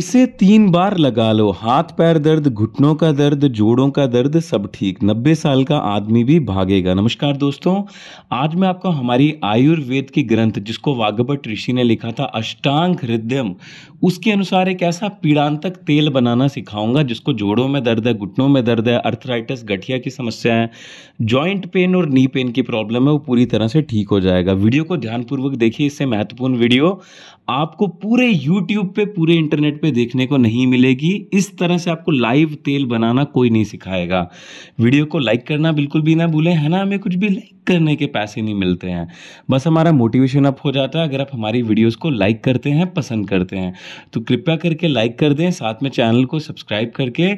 इसे तीन बार लगा लो हाथ पैर दर्द घुटनों का दर्द जोड़ों का दर्द सब ठीक नब्बे साल का आदमी भी भागेगा नमस्कार दोस्तों आज मैं आपको हमारी आयुर्वेद की ग्रंथ जिसको वाघभट ऋषि ने लिखा था अष्टांग हृदयम उसके अनुसार एक ऐसा पीड़ांतक तेल बनाना सिखाऊंगा जिसको जोड़ों में दर्द है घुटनों में दर्द है अर्थराइटिस गठिया की समस्या है ज्वाइंट पेन और नी पेन की प्रॉब्लम है वो पूरी तरह से ठीक हो जाएगा वीडियो को ध्यानपूर्वक देखिए इससे महत्वपूर्ण वीडियो आपको पूरे यूट्यूब पर पूरे इंटरनेट पे देखने को नहीं मिलेगी इस तरह से आपको लाइव तेल बनाना कोई नहीं सिखाएगा वीडियो को लाइक करना बिल्कुल भी ना भूलें है ना हमें कुछ भी लाइक करने के पैसे नहीं मिलते हैं बस हमारा मोटिवेशन अप हो जाता है अगर आप हमारी वीडियोस को लाइक करते हैं पसंद करते हैं तो कृपया करके लाइक कर दें साथ में चैनल को सब्सक्राइब करके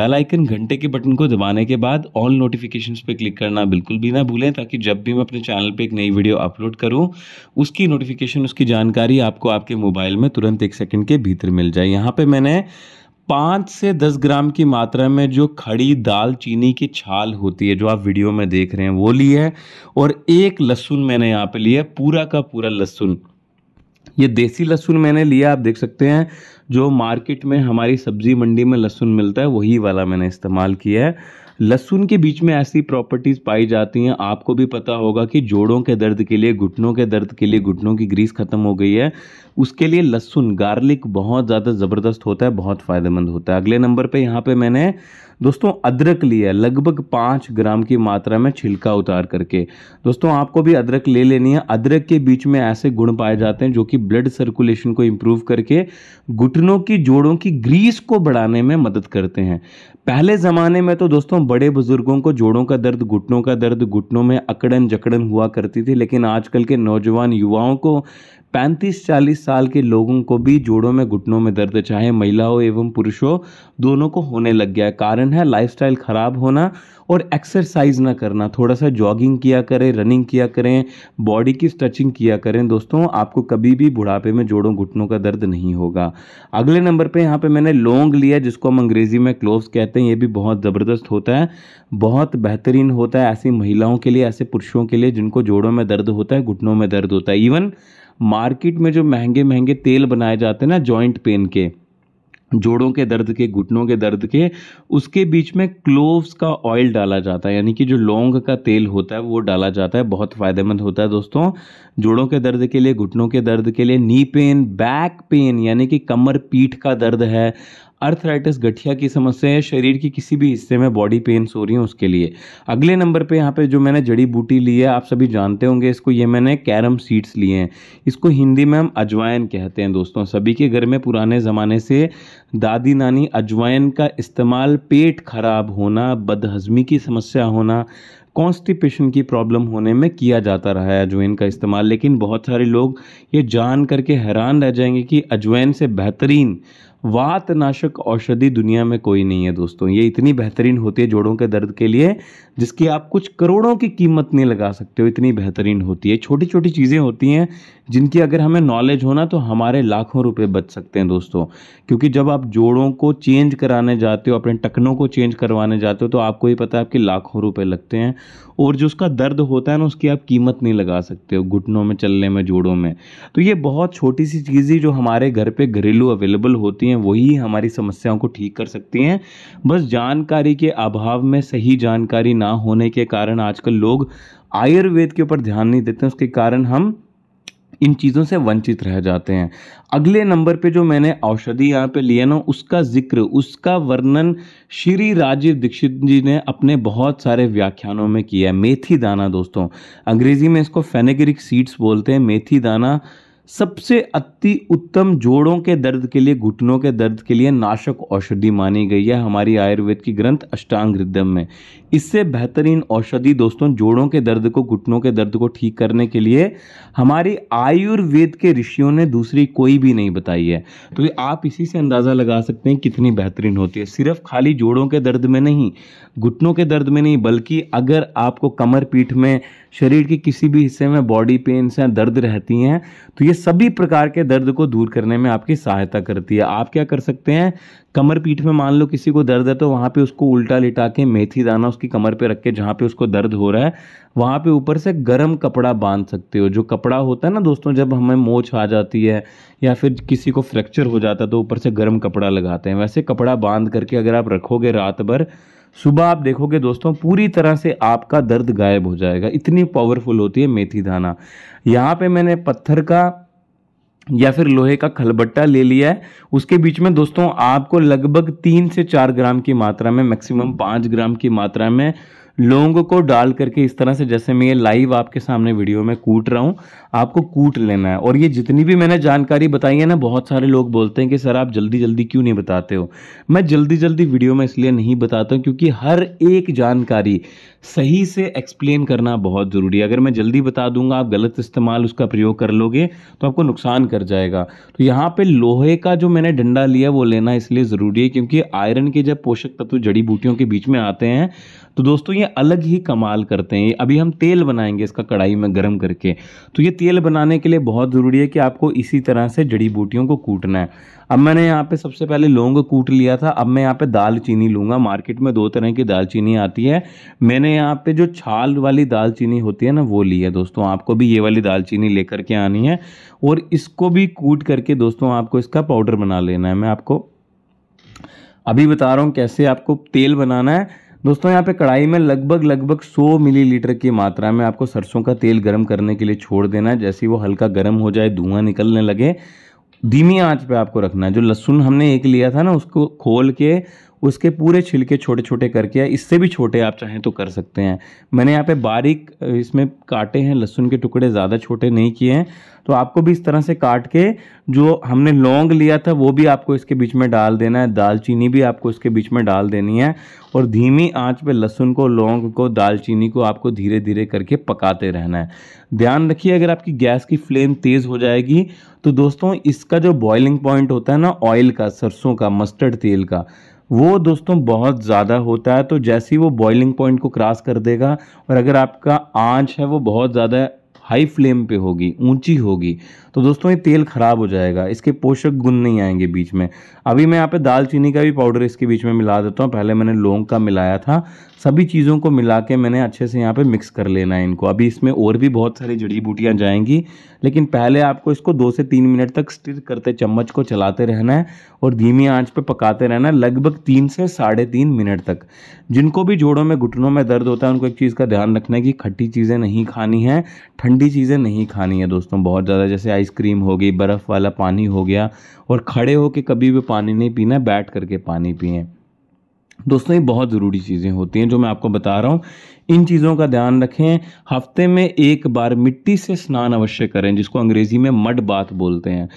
बेल आइकन घंटे के बटन को दबाने के बाद ऑल नोटिफिकेशंस पे क्लिक करना बिल्कुल भी ना भूलें ताकि जब भी मैं अपने चैनल पर एक नई वीडियो अपलोड करूं उसकी नोटिफिकेशन उसकी जानकारी आपको आपके मोबाइल में तुरंत एक सेकेंड के भीतर मिल जाए है यहाँ पे मैंने पाँच से दस ग्राम की मात्रा में जो खड़ी दाल चीनी की छाल होती है जो आप वीडियो में देख रहे हैं वो ली है और एक लहसुन मैंने यहाँ पे लिया है पूरा का पूरा लहसुन ये देसी लहसुन मैंने लिया आप देख सकते हैं जो मार्केट में हमारी सब्ज़ी मंडी में लहसुन मिलता है वही वाला मैंने इस्तेमाल किया है लहसुन के बीच में ऐसी प्रॉपर्टीज़ पाई जाती हैं आपको भी पता होगा कि जोड़ों के दर्द के लिए घुटनों के दर्द के लिए घुटनों की ग्रीस ख़त्म हो गई है उसके लिए लहसुन गार्लिक बहुत ज़्यादा ज़बरदस्त होता है बहुत फ़ायदेमंद होता है अगले नंबर पे यहाँ पे मैंने दोस्तों अदरक लिया है लगभग पाँच ग्राम की मात्रा में छिलका उतार करके दोस्तों आपको भी अदरक ले लेनी है अदरक के बीच में ऐसे गुण पाए जाते हैं जो कि ब्लड सर्कुलेशन को इम्प्रूव करके घुटन घुटनों की जोड़ों की ग्रीस को बढ़ाने में मदद करते हैं पहले ज़माने में तो दोस्तों बड़े बुज़ुर्गों को जोड़ों का दर्द घुटनों का दर्द घुटनों में अकड़न जकड़न हुआ करती थी लेकिन आजकल के नौजवान युवाओं को पैंतीस चालीस साल के लोगों को भी जोड़ों में घुटनों में दर्द चाहे महिला हो एवं पुरुष हो दोनों को होने लग गया है कारण है लाइफस्टाइल ख़राब होना और एक्सरसाइज ना करना थोड़ा सा जॉगिंग किया करें रनिंग किया करें बॉडी की स्ट्रेचिंग किया करें दोस्तों आपको कभी भी बुढ़ापे में जोड़ों घुटनों का दर्द नहीं होगा अगले नंबर पर यहाँ पर मैंने लोंग लिया जिसको हम अंग्रेज़ी में क्लोव्स कहते हैं ये भी बहुत ज़बरदस्त होता है बहुत बेहतरीन होता है ऐसी महिलाओं के लिए ऐसे पुरुषों के लिए जिनको जोड़ों में दर्द होता है घुटनों में दर्द होता है इवन मार्केट में जो महंगे महंगे तेल बनाए जाते हैं ना जॉइंट पेन के जोड़ों के दर्द के घुटनों के दर्द के उसके बीच में क्लोव्स का ऑयल डाला जाता है यानी कि जो लौंग का तेल होता है वो डाला जाता है बहुत फ़ायदेमंद होता है दोस्तों जोड़ों के दर्द के लिए घुटनों के दर्द के लिए नी पेन बैक पेन यानी कि कमर पीठ का दर्द है अर्थराइटिस गठिया की समस्या है शरीर की किसी भी हिस्से में बॉडी पेन हो रही हैं उसके लिए अगले नंबर पे यहाँ पे जो मैंने जड़ी बूटी ली है आप सभी जानते होंगे इसको ये मैंने कैरम सीड्स लिए हैं इसको हिंदी में हम अजवाइन कहते हैं दोस्तों सभी के घर में पुराने ज़माने से दादी नानी अजवाइन का इस्तेमाल पेट खराब होना बदहजमी की समस्या होना कॉन्स्टिपेशन की प्रॉब्लम होने में किया जाता रहा है अजवाइन का इस्तेमाल लेकिन बहुत सारे लोग ये जान करके हैरान रह जाएंगे कि अजवाइन से बेहतरीन वातनाशक औषधि दुनिया में कोई नहीं है दोस्तों ये इतनी बेहतरीन होती है जोड़ों के दर्द के लिए जिसकी आप कुछ करोड़ों की कीमत नहीं लगा सकते हो इतनी बेहतरीन होती है छोटी छोटी चीज़ें होती हैं जिनकी अगर हमें नॉलेज होना तो हमारे लाखों रुपए बच सकते हैं दोस्तों क्योंकि जब आप जोड़ों को चेंज कराने जाते हो अपने टखनों को चेंज करवाने जाते हो तो आपको ही पता है आपके लाखों रुपये लगते हैं और जो उसका दर्द होता है ना उसकी आप कीमत नहीं लगा सकते हो घुटनों में चलने में जोड़ों में तो ये बहुत छोटी सी चीज़ें जो हमारे घर पर घरेलू अवेलेबल होती हैं हैं वही हमारी समस्याओं को ठीक कर सकती हैं बस जानकारी के अभाव में सही जानकारी ना होने के कारण आजकल लोग आयुर्वेद के ऊपर ध्यान नहीं देते उसके कारण हम इन चीज़ों से वंचित रह जाते हैं अगले नंबर पे जो मैंने औषधि यहाँ पे लिया ना उसका जिक्र उसका वर्णन श्री राजीव दीक्षित जी ने अपने बहुत सारे व्याख्यानों में किया है मेथी दाना दोस्तों अंग्रेजी में इसको फेनेगरिक सीड्स बोलते हैं मेथी दाना सबसे अति उत्तम जोड़ों के दर्द के लिए घुटनों के दर्द के लिए नाशक औषधि मानी गई है हमारी आयुर्वेद की ग्रंथ अष्टांग हृदय में इससे बेहतरीन औषधि दोस्तों जोड़ों के दर्द को घुटनों के दर्द को ठीक करने के लिए हमारी आयुर्वेद के ऋषियों ने दूसरी कोई भी नहीं बताई है तो आप इसी से अंदाज़ा लगा सकते हैं कितनी बेहतरीन होती है सिर्फ खाली जोड़ों के दर्द में नहीं घुटनों के दर्द में नहीं बल्कि अगर आपको कमर पीठ में शरीर के किसी भी हिस्से में बॉडी पेन्स या दर्द रहती हैं तो ये सभी प्रकार के दर्द को दूर करने में आपकी सहायता करती है आप क्या कर सकते हैं कमर पीठ में मान लो किसी को दर्द है तो वहाँ पे उसको उल्टा लिटा के मेथी दाना उसकी कमर पे रख के जहाँ पे उसको दर्द हो रहा है वहाँ पे ऊपर से गर्म कपड़ा बांध सकते हो जो कपड़ा होता है ना दोस्तों जब हमें मोच आ जाती है या फिर किसी को फ्रैक्चर हो जाता है तो ऊपर से गर्म कपड़ा लगाते हैं वैसे कपड़ा बांध करके अगर आप रखोगे रात भर सुबह आप देखोगे दोस्तों पूरी तरह से आपका दर्द गायब हो जाएगा इतनी पावरफुल होती है मेथी दाना यहाँ पे मैंने पत्थर का या फिर लोहे का खलबट्टा ले लिया है उसके बीच में दोस्तों आपको लगभग तीन से चार ग्राम की मात्रा में मैक्सिमम पाँच ग्राम की मात्रा में लौंग को डाल करके इस तरह से जैसे मैं ये लाइव आपके सामने वीडियो में कूट रहा हूँ आपको कूट लेना है और ये जितनी भी मैंने जानकारी बताई है ना बहुत सारे लोग बोलते हैं कि सर आप जल्दी जल्दी क्यों नहीं बताते हो मैं जल्दी जल्दी वीडियो में इसलिए नहीं बताता हूँ क्योंकि हर एक जानकारी सही से एक्सप्लेन करना बहुत ज़रूरी है अगर मैं जल्दी बता दूंगा आप गलत इस्तेमाल उसका प्रयोग कर लोगे तो आपको नुकसान कर जाएगा तो यहाँ पे लोहे का जो मैंने डंडा लिया वो लेना इसलिए ज़रूरी है क्योंकि आयरन के जब पोषक तत्व जड़ी बूटियों के बीच में आते हैं तो दोस्तों ये ये अलग ही कमाल करते हैं अभी हम तेल बनाएंगे इसका कढ़ाई में गर्म करके तो ये तेल बनाने के लिए बहुत ज़रूरी है कि आपको इसी तरह से जड़ी बूटियों को कूटना है अब मैंने यहाँ पे सबसे पहले लौंग कूट लिया था अब मैं यहाँ पे दालचीनी लूँगा मार्केट में दो तरह की दालचीनी आती है मैंने यहाँ पे जो छाल वाली दालचीनी होती है ना वो ली है दोस्तों आपको भी ये वाली दालचीनी लेकर के आनी है और इसको भी कूट करके दोस्तों आपको इसका पाउडर बना लेना है मैं आपको अभी बता रहा हूँ कैसे आपको तेल बनाना है दोस्तों यहाँ पे कढ़ाई में लगभग लगभग 100 मिलीलीटर की मात्रा में आपको सरसों का तेल गर्म करने के लिए छोड़ देना है जैसे वो हल्का गर्म हो जाए धुआं निकलने लगे धीमी आंच पे आपको रखना है जो लहसुन हमने एक लिया था ना उसको खोल के उसके पूरे छिलके छोटे छोटे करके या इससे भी छोटे आप चाहें तो कर सकते हैं मैंने यहाँ पे बारीक इसमें काटे हैं लहसुन के टुकड़े ज़्यादा छोटे नहीं किए हैं तो आपको भी इस तरह से काट के जो हमने लौंग लिया था वो भी आपको इसके बीच में डाल देना है दालचीनी भी आपको इसके बीच में डाल देनी है और धीमी आँच पर लहसुन को लौंग को दालचीनी को आपको धीरे धीरे करके पकाते रहना है ध्यान रखिए अगर आपकी गैस की फ्लेम तेज़ हो जाएगी तो दोस्तों इसका जो बॉयलिंग पॉइंट होता है ना ऑयल का सरसों का मस्टर्ड तेल का वो दोस्तों बहुत ज़्यादा होता है तो जैसे ही वो बॉइलिंग पॉइंट को क्रॉस कर देगा और अगर आपका आँच है वो बहुत ज़्यादा हाई फ्लेम पे होगी ऊंची होगी तो दोस्तों ये तेल ख़राब हो जाएगा इसके पोषक गुण नहीं आएंगे बीच में अभी मैं यहाँ पे दालचीनी का भी पाउडर इसके बीच में मिला देता हूँ पहले मैंने लौंग का मिलाया था सभी चीज़ों को मिला के मैंने अच्छे से यहाँ पे मिक्स कर लेना है इनको अभी इसमें और भी बहुत सारी जड़ी बूटियाँ जाएंगी लेकिन पहले आपको इसको दो से तीन मिनट तक स्टिर करते चम्मच को चलाते रहना है और धीमी आंच पे पकाते रहना है लगभग तीन से साढ़े तीन मिनट तक जिनको भी जोड़ों में घुटनों में दर्द होता है उनको एक चीज़ का ध्यान रखना है कि खट्टी चीज़ें नहीं खानी है ठंडी चीज़ें नहीं खानी है दोस्तों बहुत ज़्यादा जैसे आइसक्रीम हो गई बर्फ़ वाला पानी हो गया और खड़े होकर कभी भी पानी नहीं पीना बैठ करके पानी पिए दोस्तों ये बहुत ज़रूरी चीज़ें होती हैं जो मैं आपको बता रहा हूँ इन चीज़ों का ध्यान रखें हफ्ते में एक बार मिट्टी से स्नान अवश्य करें जिसको अंग्रेज़ी में मड बात बोलते हैं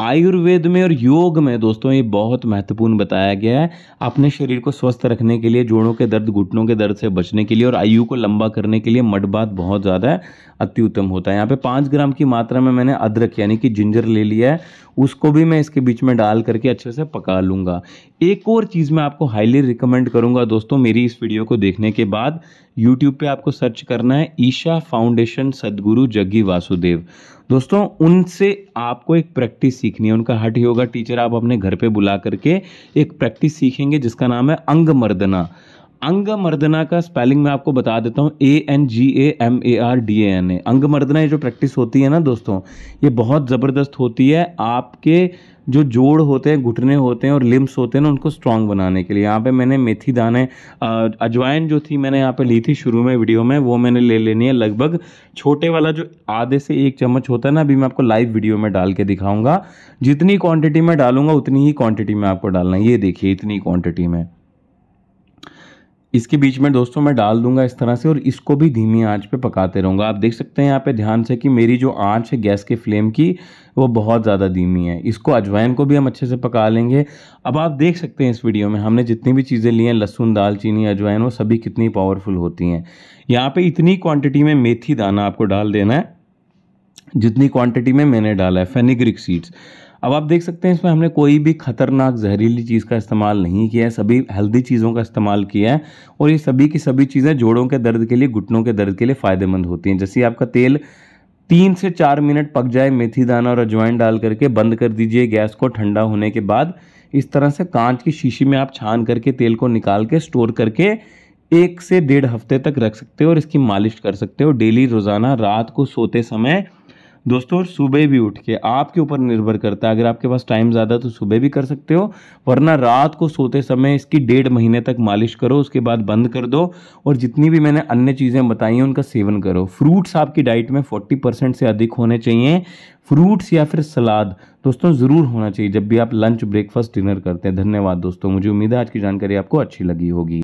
आयुर्वेद में और योग में दोस्तों ये बहुत महत्वपूर्ण बताया गया है अपने शरीर को स्वस्थ रखने के लिए जोड़ों के दर्द घुटनों के दर्द से बचने के लिए और आयु को लंबा करने के लिए मडबात बहुत ज़्यादा अति उत्तम होता है यहाँ पे पाँच ग्राम की मात्रा में मैंने अदरक यानी कि जिंजर ले लिया है उसको भी मैं इसके बीच में डाल करके अच्छे से पका लूँगा एक और चीज़ मैं आपको हाईली रिकमेंड करूँगा दोस्तों मेरी इस वीडियो को देखने के बाद यूट्यूब पर आपको सर्च करना है ईशा फाउंडेशन सदगुरु जग्गी वासुदेव दोस्तों उनसे आपको एक प्रैक्टिस सीखनी है उनका हठ योगा टीचर आप अपने घर पे बुला करके एक प्रैक्टिस सीखेंगे जिसका नाम है अंग मर्दना अंग मर्दना का स्पेलिंग मैं आपको बता देता हूँ A N G A M A R D A N A अंग मर्दना ये जो प्रैक्टिस होती है ना दोस्तों ये बहुत ज़बरदस्त होती है आपके जो जोड़ होते हैं घुटने होते हैं और लिम्स होते हैं ना उनको स्ट्रांग बनाने के लिए यहाँ पे मैंने मेथी दाने अजवाइन जो थी मैंने यहाँ पे ली थी शुरू में वीडियो में वो मैंने ले लेनी है लगभग छोटे वाला जो आधे से एक चम्मच होता है ना अभी मैं आपको लाइव वीडियो में डाल के दिखाऊंगा जितनी क्वांटिटी में डालूंगा उतनी ही क्वांटिटी में आपको डालना है ये देखिए इतनी क्वांटिटी में इसके बीच में दोस्तों मैं डाल दूंगा इस तरह से और इसको भी धीमी आंच पे पकाते रहूँगा आप देख सकते हैं यहाँ पे ध्यान से कि मेरी जो आंच है गैस के फ्लेम की वो बहुत ज़्यादा धीमी है इसको अजवाइन को भी हम अच्छे से पका लेंगे अब आप देख सकते हैं इस वीडियो में हमने जितनी भी चीज़ें ली हैं लहसुन दालचीनी अजवाइन वो सभी कितनी पावरफुल होती हैं यहाँ पर इतनी क्वान्टिटी में मेथी दाना आपको डाल देना है जितनी क्वांटिटी में मैंने डाला है फेनिग्रिक सीड्स अब आप देख सकते हैं इसमें हमने कोई भी खतरनाक जहरीली चीज़ का इस्तेमाल नहीं किया है सभी हेल्दी चीज़ों का इस्तेमाल किया है और ये सभी की सभी चीज़ें जोड़ों के दर्द के लिए घुटनों के दर्द के लिए फ़ायदेमंद होती हैं जैसे आपका तेल तीन से चार मिनट पक जाए मेथी दाना और अजवाइन डाल करके बंद कर दीजिए गैस को ठंडा होने के बाद इस तरह से कांच की शीशी में आप छान करके तेल को निकाल के स्टोर करके एक से डेढ़ हफ्ते तक रख सकते हो और इसकी मालिश कर सकते हो डेली रोज़ाना रात को सोते समय दोस्तों सुबह भी उठ के आपके ऊपर निर्भर करता है अगर आपके पास टाइम ज़्यादा तो सुबह भी कर सकते हो वरना रात को सोते समय इसकी डेढ़ महीने तक मालिश करो उसके बाद बंद कर दो और जितनी भी मैंने अन्य चीज़ें बताई हैं उनका सेवन करो फ्रूट्स आपकी डाइट में फोर्टी परसेंट से अधिक होने चाहिए फ्रूट्स या फिर सलाद दोस्तों ज़रूर होना चाहिए जब भी आप लंच ब्रेकफास्ट डिनर करते हैं धन्यवाद दोस्तों मुझे उम्मीद है आज की जानकारी आपको अच्छी लगी होगी